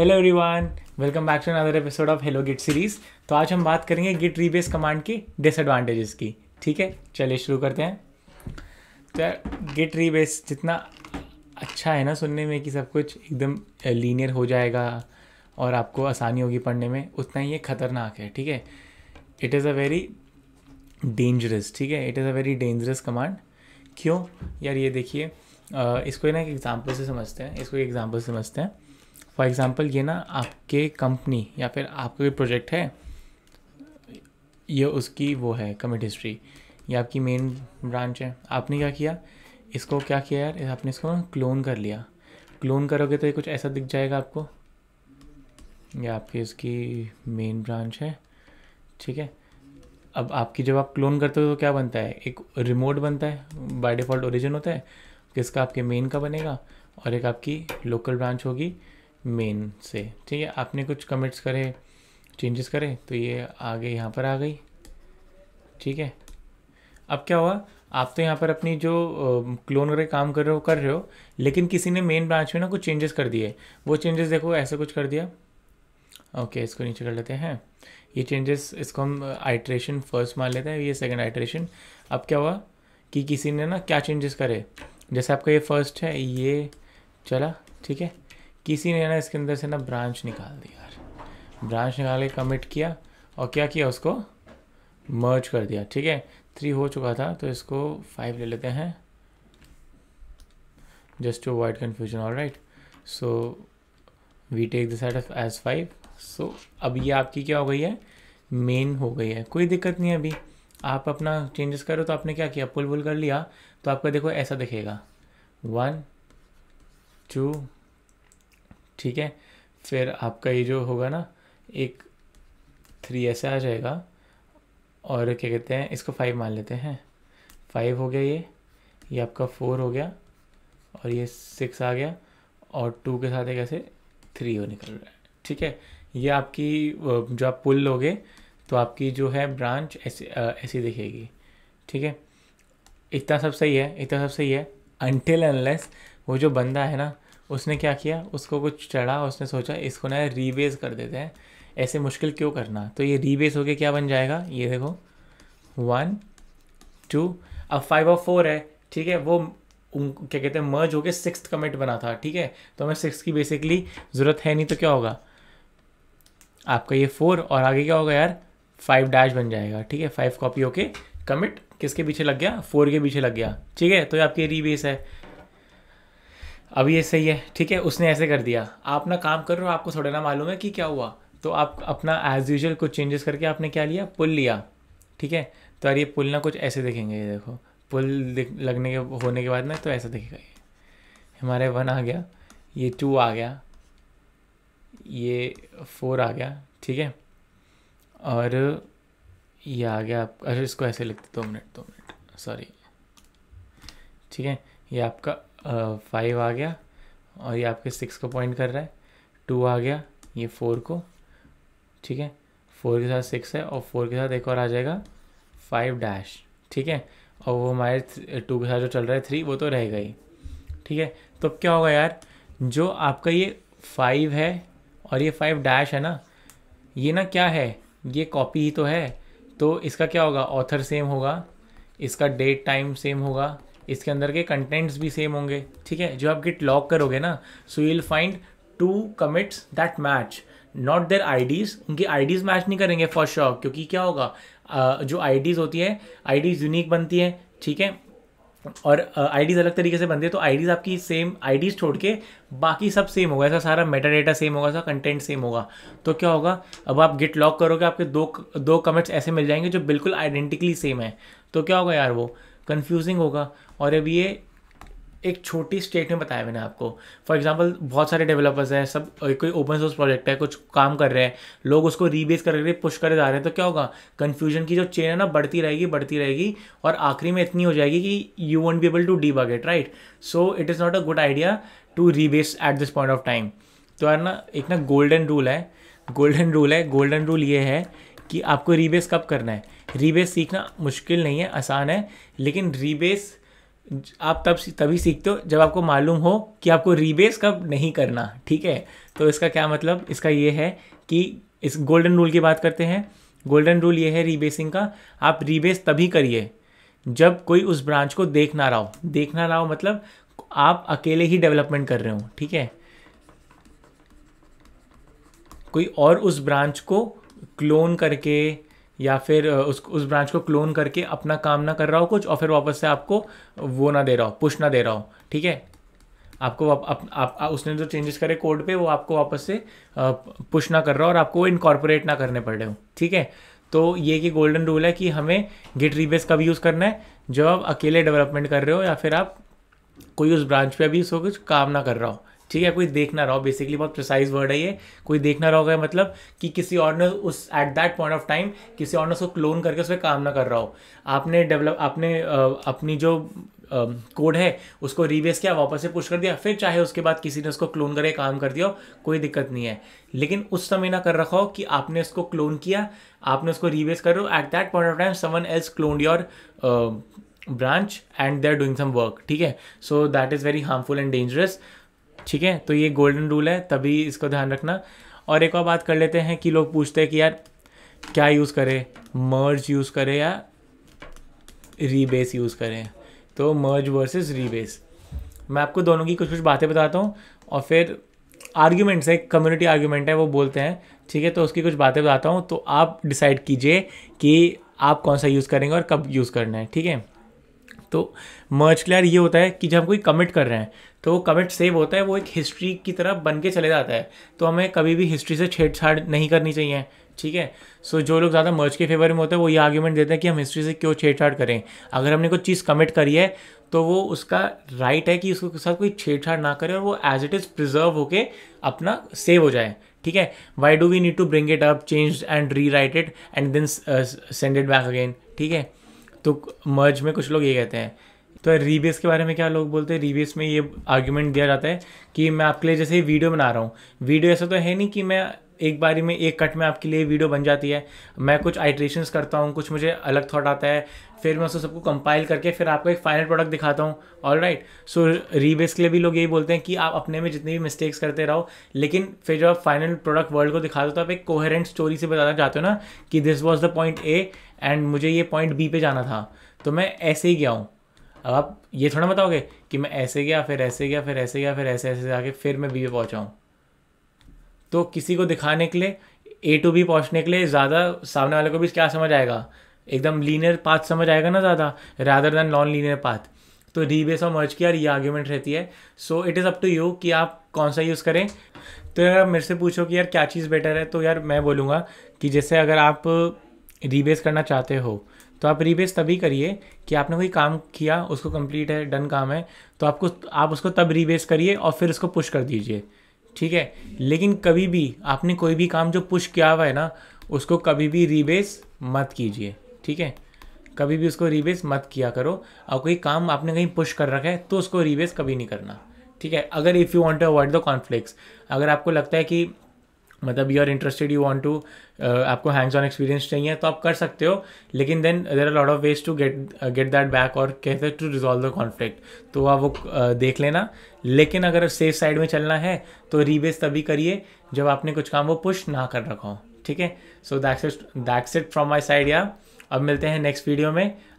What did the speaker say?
hello everyone welcome back to another episode of hello git series तो आज हम बात करेंगे गिट रीबेस कमांड की डिसएडवांटेजेस की ठीक है चलिए शुरू करते हैं तो यार गिट रीबेस जितना अच्छा है ना सुनने में कि सब कुछ एकदम लीनियर हो जाएगा और आपको आसानी होगी पढ़ने में उतना ही ये खतरनाक है ठीक है it is a very dangerous ठीक है it is a very dangerous command क्यों यार ये देखिए इसको ना एक एग्ज़ाम्पल से समझते हैं इसको एक एग्ज़ाम्पल समझते हैं फॉर एग्ज़ाम्पल ये ना आपके कंपनी या फिर आपका कोई प्रोजेक्ट है ये उसकी वो है कमिट हिस्ट्री ये आपकी मेन ब्रांच है आपने क्या किया इसको क्या किया यार आपने इसको क्लोन कर लिया क्लोन करोगे तो ये कुछ ऐसा दिख जाएगा आपको ये आपकी इसकी मेन ब्रांच है ठीक है अब आपकी जब आप क्लोन करते हो तो क्या बनता है एक रिमोट बनता है बाय डिफ़ॉल्ट ओरिजिन होता है किसका आपके मेन का बनेगा और एक आपकी लोकल ब्रांच होगी मेन से ठीक है आपने कुछ कमेंट्स करे चेंजेस करे तो ये आगे यहाँ पर आ गई ठीक है अब क्या हुआ आप तो यहाँ पर अपनी जो क्लोन वगैरह काम कर रहे हो कर रहे हो लेकिन किसी ने मेन ब्रांच में ना कुछ चेंजेस कर दिए वो चेंजेस देखो ऐसे कुछ कर दिया ओके इसको नीचे कर लेते हैं ये चेंजेस इसको हम आइट्रेशन फर्स्ट मान लेते हैं ये सेकंड आइट्रेशन अब क्या हुआ कि किसी ने ना क्या चेंजेस करे जैसे आपका ये फर्स्ट है ये चला ठीक है किसी ने ना इसके अंदर से ना ब्रांच निकाल दी यार ब्रांच निकाल के कमिट किया और क्या किया उसको मर्ज कर दिया ठीक है थ्री हो चुका था तो इसको फाइव ले लेते हैं just to avoid confusion all right so we take the side of edge five so अब ये आपकी क्या हो गई है मेन हो गई है कोई दिक्कत नहीं है अभी आप अपना चेंजेस करो तो आपने क्या किया पुल वुल कर लिया तो आपका देखो ऐसा दिखेगा वन टू ठीक है फिर आपका ये जो होगा ना एक थ्री ऐसे आ जाएगा और क्या कहते हैं इसको फाइव मान लेते हैं फाइव हो गया ये ये आपका फोर हो गया और ये सिक्स आ गया और टू के साथ एक ऐसे थ्री हो निकल रहा है ठीक है ये आपकी जो आप पुल लोगे तो आपकी जो है ब्रांच ऐसी ऐसी दिखेगी ठीक है इतना सब सही है इतना सब सही है अनटिल अनलेस वो जो बंदा है ना उसने क्या किया उसको कुछ चढ़ा उसने सोचा इसको ना रीबेस कर देते हैं ऐसे मुश्किल क्यों करना तो ये रीबेस होके क्या बन जाएगा ये देखो वन टू अब फाइव और फोर है ठीक है वो क्या कहते हैं मर्ज होके सिक्स कमिट बना था ठीक है तो हमें सिक्स की बेसिकली ज़रूरत है नहीं तो क्या होगा आपका ये फोर और आगे क्या होगा यार फाइव डैश बन जाएगा ठीक है फाइव कॉपी होके कमिट किसके पीछे लग गया फोर के पीछे लग गया ठीक है तो ये आपकी रीबेस है अभी ये सही है ठीक है उसने ऐसे कर दिया आप ना काम कर रहे हो आपको थोड़ा ना मालूम है कि क्या हुआ तो आप अपना एज यूजल कुछ चेंजेस करके आपने क्या लिया पुल लिया ठीक है तो यार ये पुल ना कुछ ऐसे देखेंगे ये देखो पुल लगने के होने के बाद ना तो ऐसा दिखेगा ये हमारे वन आ गया ये टू आ गया ये फोर आ गया ठीक है और ये आ गया आप अरे इसको ऐसे लिखते दो मिनट दो मिनट सॉरी ठीक है ये आपका फाइव आ गया और ये आपके सिक्स को पॉइंट कर रहा है टू आ गया ये फोर को ठीक है फोर के साथ सिक्स है और फोर के साथ एक और आ जाएगा फाइव डैश ठीक है और वो हमारे टू के साथ जो चल रहा है थ्री वो तो रहेगा ही ठीक है तो क्या होगा यार जो आपका ये फाइव है और ये फाइव डैश है ना ये ना क्या है ये कॉपी ही तो है तो इसका क्या होगा ऑथर सेम होगा इसका डेट टाइम सेम होगा इसके अंदर के कंटेंट्स भी सेम होंगे ठीक है जो आप गिट लॉक करोगे ना so you'll will find two commits that match not their IDs उनकी आई डीज मैच नहीं करेंगे फॉर श्योर क्योंकि क्या होगा uh, जो आई डीज होती है आई डीज यूनिक बनती है ठीक है और आई uh, डीज अलग तरीके से बनती है तो आई डीज आपकी सेम आई डीज छोड़ के बाकी सब सेम होगा ऐसा सारा मेटा डेटा सेम होगा ऐसा कंटेंट सेम होगा तो क्या होगा अब आप गिट लॉक करोगे आपके दो दो कमेंट्स ऐसे मिल जाएंगे जो बिल्कुल आइडेंटिकली सेम है तो क्या होगा यार वो कन्फ्यूजिंग होगा और अब ये एक छोटी स्टेट में बताया मैंने आपको फॉर एग्जाम्पल बहुत सारे डेवलपर्स हैं सब कोई ओपन सोर्स प्रोजेक्ट है कुछ काम कर रहे हैं लोग उसको रीबेस कर करके पुश करे जा रहे हैं तो क्या होगा कन्फ्यूजन की जो चेन है ना बढ़ती रहेगी बढ़ती रहेगी और आखिरी में इतनी हो जाएगी कि you won't be able to debug it right so it is not a good idea to rebase at this point of time तो यार ना एक ना गोल्डन रूल है गोल्डन रूल है गोल्डन रूल ये है कि आपको रीबेस कब करना है रीबेस सीखना मुश्किल नहीं है आसान है लेकिन रीबेस आप तब तभी सीखते हो जब आपको मालूम हो कि आपको रीबेस कब नहीं करना ठीक है तो इसका क्या मतलब इसका ये है कि इस गोल्डन रूल की बात करते हैं गोल्डन रूल ये है रीबेसिंग का आप रीबेस तभी करिए जब कोई उस ब्रांच को देख ना रहा हो देख ना रहा हो मतलब आप अकेले ही डेवलपमेंट कर रहे हो ठीक है कोई और उस ब्रांच को क्लोन करके या फिर उस उस ब्रांच को क्लोन करके अपना काम ना कर रहा हो कुछ और फिर वापस से आपको वो ना दे रहा हो पुश ना दे रहा हो ठीक है आपको आप, आप, आप उसने जो चेंजेस करे कोड पे वो आपको वापस से पुश ना कर रहा हो और आपको इनकॉर्पोरेट ना करने पड़ रहे हो ठीक है तो ये कि गोल्डन रूल है कि हमें गिट रीबेस कब यूज़ करना है जब आप अकेले डेवलपमेंट कर रहे हो या फिर आप कोई उस ब्रांच पे अभी उसको कुछ काम ना कर रहा हो ठीक है कोई देखना रहा हो बेसिकली बहुत प्रिसाइज वर्ड है ये कोई देखना रहा होगा मतलब कि किसी और ने उस at that point of time किसी और ने उसको क्लोन करके उस पर काम ना कर रहा हो आपने डेवलप आपने आ, अपनी जो कोड है उसको रिवेस किया वापस से पुश कर दिया फिर चाहे उसके बाद किसी ने उसको क्लोन करके काम कर दिया कोई दिक्कत नहीं है लेकिन उस समय ना कर रखा हो कि आपने उसको क्लोन किया आपने उसको रिवेस करो at that point of time someone else clone your and they are doing some work ठीक है so that is very harmful and dangerous ठीक है तो ये गोल्डन रूल है तभी इसको ध्यान रखना और एक और बात कर लेते हैं कि लोग पूछते हैं कि यार क्या यूज़ करें मर्ज यूज़ करें या रीबेस यूज़ करें तो मर्ज वर्सेस रीबेस मैं आपको दोनों की कुछ कुछ बातें बताता हूँ और फिर आर्ग्यूमेंट्स है कम्युनिटी आर्ग्यूमेंट है वो बोलते हैं ठीक है तो उसकी कुछ बातें बताता हूँ तो आप डिसाइड कीजिए कि आप कौन सा यूज़ करेंगे और कब यूज़ करना है ठीक है तो मर्ज क्लियर ये होता है कि जब हम कोई कमिट कर रहे हैं तो वो कमिट सेव होता है वो एक हिस्ट्री की तरह बन के चले जाता है तो हमें कभी भी हिस्ट्री से छेड़छाड़ नहीं करनी चाहिए ठीक है सो so, जो लोग ज़्यादा मर्ज के फेवर में होते हैं वो ये आर्ग्यूमेंट देते हैं कि हम हिस्ट्री से क्यों छेड़छाड़ करें अगर हमने कोई चीज़ कमिट करी है तो वो उसका राइट है कि उसके साथ कोई छेड़छाड़ ना करे और वो एज इट इज़ प्रिजर्व होके अपना सेव हो जाए ठीक है why do we need to bring it up change and rewrite it and then send it back again ठीक है तो मर्ज में कुछ लोग ये कहते हैं तो रीबेस के बारे में क्या लोग बोलते हैं रीबेस में ये आर्ग्यूमेंट दिया जाता है कि मैं आपके लिए जैसे वीडियो बना रहा हूँ वीडियो ऐसा तो है नहीं कि मैं एक बारी में एक कट में आपके लिए वीडियो बन जाती है मैं कुछ आइट्रेशंस करता हूँ कुछ मुझे अलग थॉट आता है फिर मैं उसको सबको कंपाइल करके फिर आपको एक फाइनल प्रोडक्ट दिखाता हूँ ऑल राइट सो रीबेस के लिए भी लोग यही बोलते हैं कि आप अपने में जितने भी मिस्टेक्स करते रहो लेकिन फिर जब आप फाइनल प्रोडक्ट वर्ल्ड को दिखाते हो तो आप एक कोहेरेंट स्टोरी से बताना चाहते हो ना कि this was the point A and मुझे ये पॉइंट बी पे जाना था तो मैं ऐसे ही गया हूँ अब आप ये थोड़ा बताओगे कि मैं ऐसे गया फिर ऐसे गया फिर ऐसे गया फिर ऐसे ऐसे जाके फिर मैं बी पे पहुँचाऊँ तो किसी को दिखाने के लिए ए टू बी पहुँचने के लिए ज़्यादा सामने वाले को भी क्या समझ आएगा एकदम लीनियर पाथ समझ आएगा ना ज़्यादा rather than non linear path तो रीबेस और मर्ज की यार ये आर्ग्यूमेंट रहती है so it is up to you कि आप कौन सा यूज़ करें तो अगर आप मेरे से पूछो कि यार क्या चीज़ बेटर है तो यार मैं बोलूँगा कि जैसे अगर आप रीबेस करना चाहते हो तो आप रीबेस तभी करिए कि आपने कोई काम किया उसको कंप्लीट है डन काम है तो आपको आप उसको तब रीबेस करिए और फिर उसको पुश कर दीजिए ठीक है लेकिन कभी भी आपने कोई भी काम जो पुश किया हुआ है ना उसको कभी भी रीबेस मत कीजिए ठीक है कभी भी उसको रीबेस मत किया करो और कोई काम आपने कहीं पुश कर रखा है तो उसको रीबेस कभी नहीं करना ठीक है अगर if you want to avoid the conflicts अगर आपको लगता है कि मतलब you are interested you want to आपको हैंड्स ऑन एक्सपीरियंस चाहिए तो आप कर सकते हो लेकिन then there are lot of ways to get get that back और कहते हैं टू रिजॉल्व द कॉन्फ्लिक्ट तो आप वो uh, देख लेना लेकिन अगर सेफ साइड में चलना है तो रीबेस तभी करिए जब आपने कुछ काम वो पुश ना कर रखा हो ठीक है so that's it that's it from my side या अब मिलते हैं नेक्स्ट वीडियो में